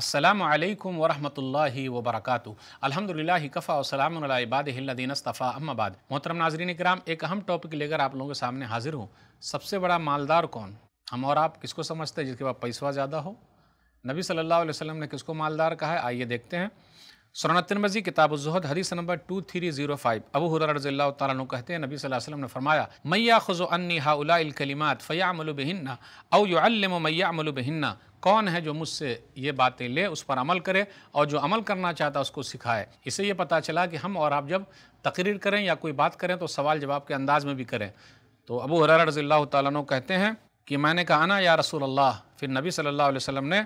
असलकम वरहमल वबरक अलहमदिल्ला कफ़ा वसलामबादीनस्तफ़ा अम्माबाद मोहतरम नाजरीन कराम एक अहम टॉपिक लेकर आप लोगों के सामने हाजिर हूँ सबसे बड़ा मालदार कौन हम और आप किसको समझते हैं जिसके पास पैसा ज़्यादा हो नबी सल्लल्लाहु अलैहि वसल्लम ने किसको मालदार कहा है आइए देखते हैं सुरान मजी किताब जहद हदीस number two three zero five अबू हुररजिल्ला कहते हैं नबी वसल्लम ने फरमाया मैया खुजो अन्नी हाउलाकलिमात फ़यामलबहिन्ना अम मैयामलबहिन्ना कौन है जो मुझसे ये बातें ले उस पर अमल करे और जो अमल करना चाहता उसको सिखाए इसे ये पता चला कि हम और आप जब तकरीर करें या कोई बात करें तो सवाल जवाब के अंदाज़ में भी करें तो अबू रज़ील तु कहते हैं कि मैंने कहा ना या रसूल अल्लाह फिर नबी सल्ला वसम ने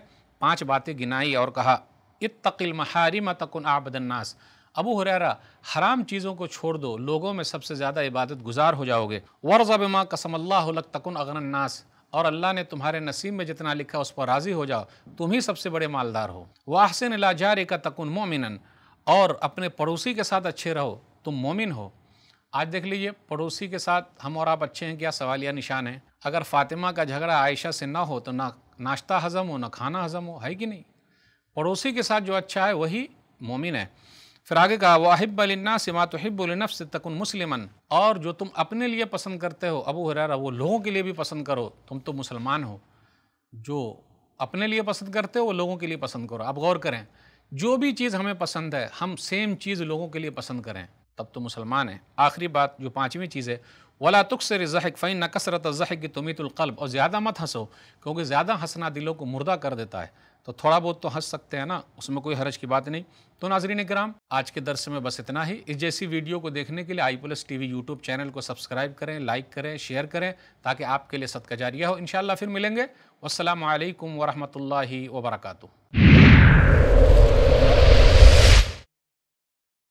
पाँच बातें गिनाई और कहा इतकिल महारिम तकन आबदन्नास अबू हुररा हराम चीज़ों को छोड़ दो लोगों में सबसे ज़्यादा इबादत गुजार हो जाओगे वर्ज़ा बिमा कसमल्लाक तकन अगनन्नास और अल्लाह ने तुम्हारे नसीब में जितना लिखा उस पर राज़ी हो जाओ तुम ही सबसे बड़े मालदार हो वाहसिन लाजार का तकन मोमिन और अपने पड़ोसी के साथ अच्छे रहो तुम मोमिन हो आज देख लीजिए पड़ोसी के साथ हम और आप अच्छे हैं क्या सवालिया निशान है अगर फातिमा का झगड़ा आयशा से ना हो तो ना नाश्ता हज़म हो ना खाना हज़म हो है कि नहीं पड़ोसी के साथ जो अच्छा है वही मोमिन है फिर आगे कहा वाहिबलन्ना सिमा से तकन मुसलिमन और जो तुम अपने लिए पसंद करते हो अबू हरारा वो लोगों के लिए भी पसंद करो तुम तो मुसलमान हो जो अपने लिए पसंद करते हो वो लोगों के लिए पसंद करो आप गौर करें जो भी चीज़ हमें पसंद है हम सेम चीज़ लोगों के लिए पसंद करें तब तो मुसलमान हैं आखिरी बात जो पाँचवीं चीज़ है वला तुख से ज़हक फ़ैन न कसरत ज़हक की तुमितुल्कल्ब और ज़्यादा मत हंसो क्योंकि ज़्यादा हंसना दिलों को मुर्दा कर देता है तो थोड़ा बहुत तो हंस सकते हैं ना उसमें कोई हरज की बात नहीं तो नाजरीन कराम आज के दरस में बस इतना ही इस जैसी वीडियो को देखने के लिए I plus T V YouTube channel को सब्सक्राइब करें लाइक करें शेयर करें ताकि आपके लिए सदका जारिया हो इन फिर मिलेंगे वालकम वरहमल वर्का